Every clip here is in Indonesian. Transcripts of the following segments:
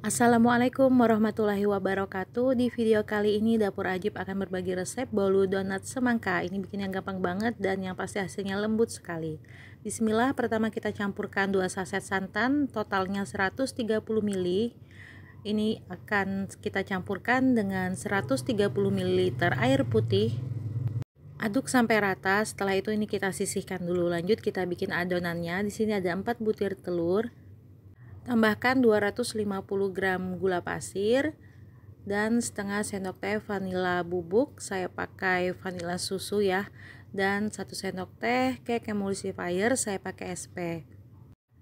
Assalamualaikum warahmatullahi wabarakatuh Di video kali ini Dapur Ajib akan berbagi resep bolu donat semangka Ini bikin yang gampang banget dan yang pasti hasilnya lembut sekali Bismillah pertama kita campurkan 2 saset santan Totalnya 130 ml Ini akan kita campurkan dengan 130 ml air putih Aduk sampai rata setelah itu ini kita sisihkan dulu Lanjut kita bikin adonannya Di sini ada 4 butir telur Tambahkan 250 gram gula pasir dan setengah sendok teh vanila bubuk. Saya pakai vanila susu ya. Dan satu sendok teh cake emulsifier saya pakai SP.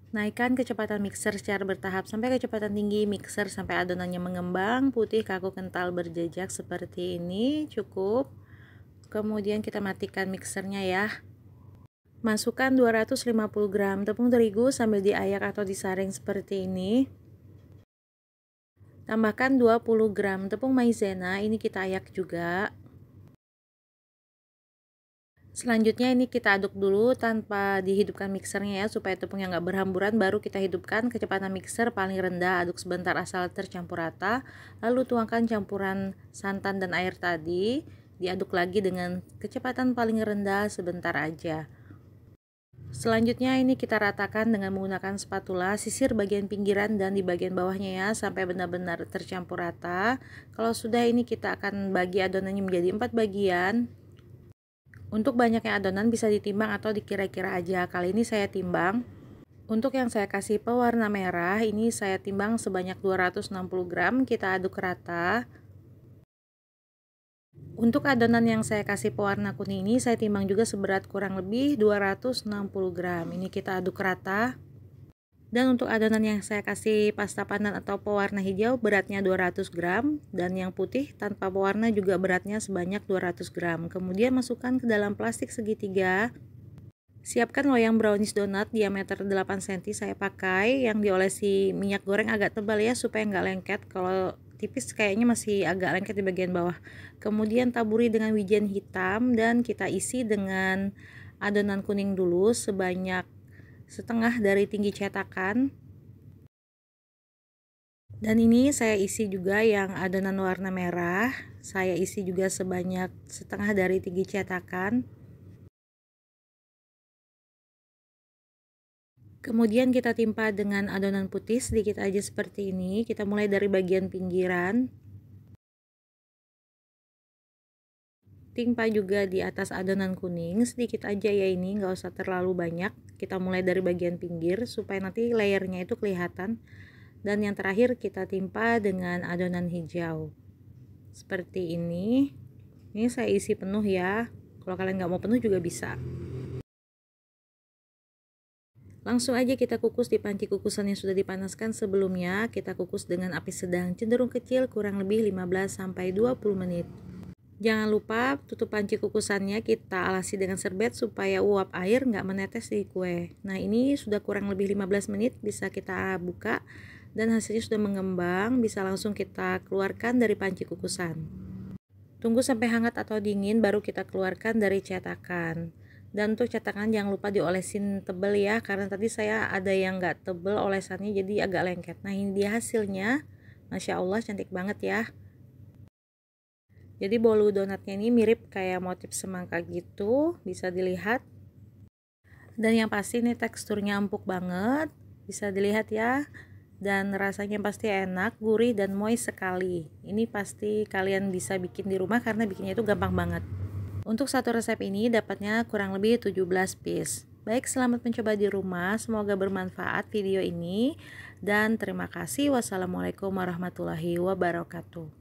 Naikkan kecepatan mixer secara bertahap sampai kecepatan tinggi mixer sampai adonannya mengembang, putih, kaku, kental, berjejak seperti ini cukup. Kemudian kita matikan mixernya ya. Masukkan 250 gram tepung terigu sambil diayak atau disaring seperti ini. Tambahkan 20 gram tepung maizena, ini kita ayak juga. Selanjutnya ini kita aduk dulu tanpa dihidupkan mixernya ya supaya tepungnya nggak berhamburan baru kita hidupkan kecepatan mixer paling rendah aduk sebentar asal tercampur rata lalu tuangkan campuran santan dan air tadi diaduk lagi dengan kecepatan paling rendah sebentar aja. Selanjutnya ini kita ratakan dengan menggunakan spatula, sisir bagian pinggiran dan di bagian bawahnya ya sampai benar-benar tercampur rata. Kalau sudah ini kita akan bagi adonannya menjadi empat bagian. Untuk banyaknya adonan bisa ditimbang atau dikira-kira aja. Kali ini saya timbang. Untuk yang saya kasih pewarna merah ini saya timbang sebanyak 260 gram, kita aduk rata. Untuk adonan yang saya kasih pewarna kuning ini saya timbang juga seberat kurang lebih 260 gram. Ini kita aduk rata. Dan untuk adonan yang saya kasih pasta pandan atau pewarna hijau beratnya 200 gram dan yang putih tanpa pewarna juga beratnya sebanyak 200 gram. Kemudian masukkan ke dalam plastik segitiga Siapkan loyang brownies donat diameter 8 cm saya pakai yang diolesi minyak goreng agak tebal ya supaya nggak lengket kalau tipis kayaknya masih agak lengket di bagian bawah kemudian taburi dengan wijen hitam dan kita isi dengan adonan kuning dulu sebanyak setengah dari tinggi cetakan dan ini saya isi juga yang adonan warna merah saya isi juga sebanyak setengah dari tinggi cetakan Kemudian kita timpa dengan adonan putih sedikit aja seperti ini. Kita mulai dari bagian pinggiran. Timpa juga di atas adonan kuning sedikit aja ya ini, nggak usah terlalu banyak. Kita mulai dari bagian pinggir supaya nanti layernya itu kelihatan. Dan yang terakhir kita timpa dengan adonan hijau. Seperti ini. Ini saya isi penuh ya. Kalau kalian nggak mau penuh juga bisa. Langsung aja kita kukus di panci kukusan yang sudah dipanaskan sebelumnya. Kita kukus dengan api sedang cenderung kecil kurang lebih 15 sampai 20 menit. Jangan lupa tutup panci kukusannya kita alasi dengan serbet supaya uap air nggak menetes di kue. Nah ini sudah kurang lebih 15 menit bisa kita buka dan hasilnya sudah mengembang bisa langsung kita keluarkan dari panci kukusan. Tunggu sampai hangat atau dingin baru kita keluarkan dari cetakan dan untuk cetakan jangan lupa diolesin tebel ya karena tadi saya ada yang nggak tebel olesannya jadi agak lengket nah ini dia hasilnya Masya Allah cantik banget ya jadi bolu donatnya ini mirip kayak motif semangka gitu bisa dilihat dan yang pasti ini teksturnya empuk banget bisa dilihat ya dan rasanya pasti enak, gurih dan moist sekali. Ini pasti kalian bisa bikin di rumah karena bikinnya itu gampang banget. Untuk satu resep ini dapatnya kurang lebih 17 piece. Baik, selamat mencoba di rumah. Semoga bermanfaat video ini dan terima kasih. Wassalamualaikum warahmatullahi wabarakatuh.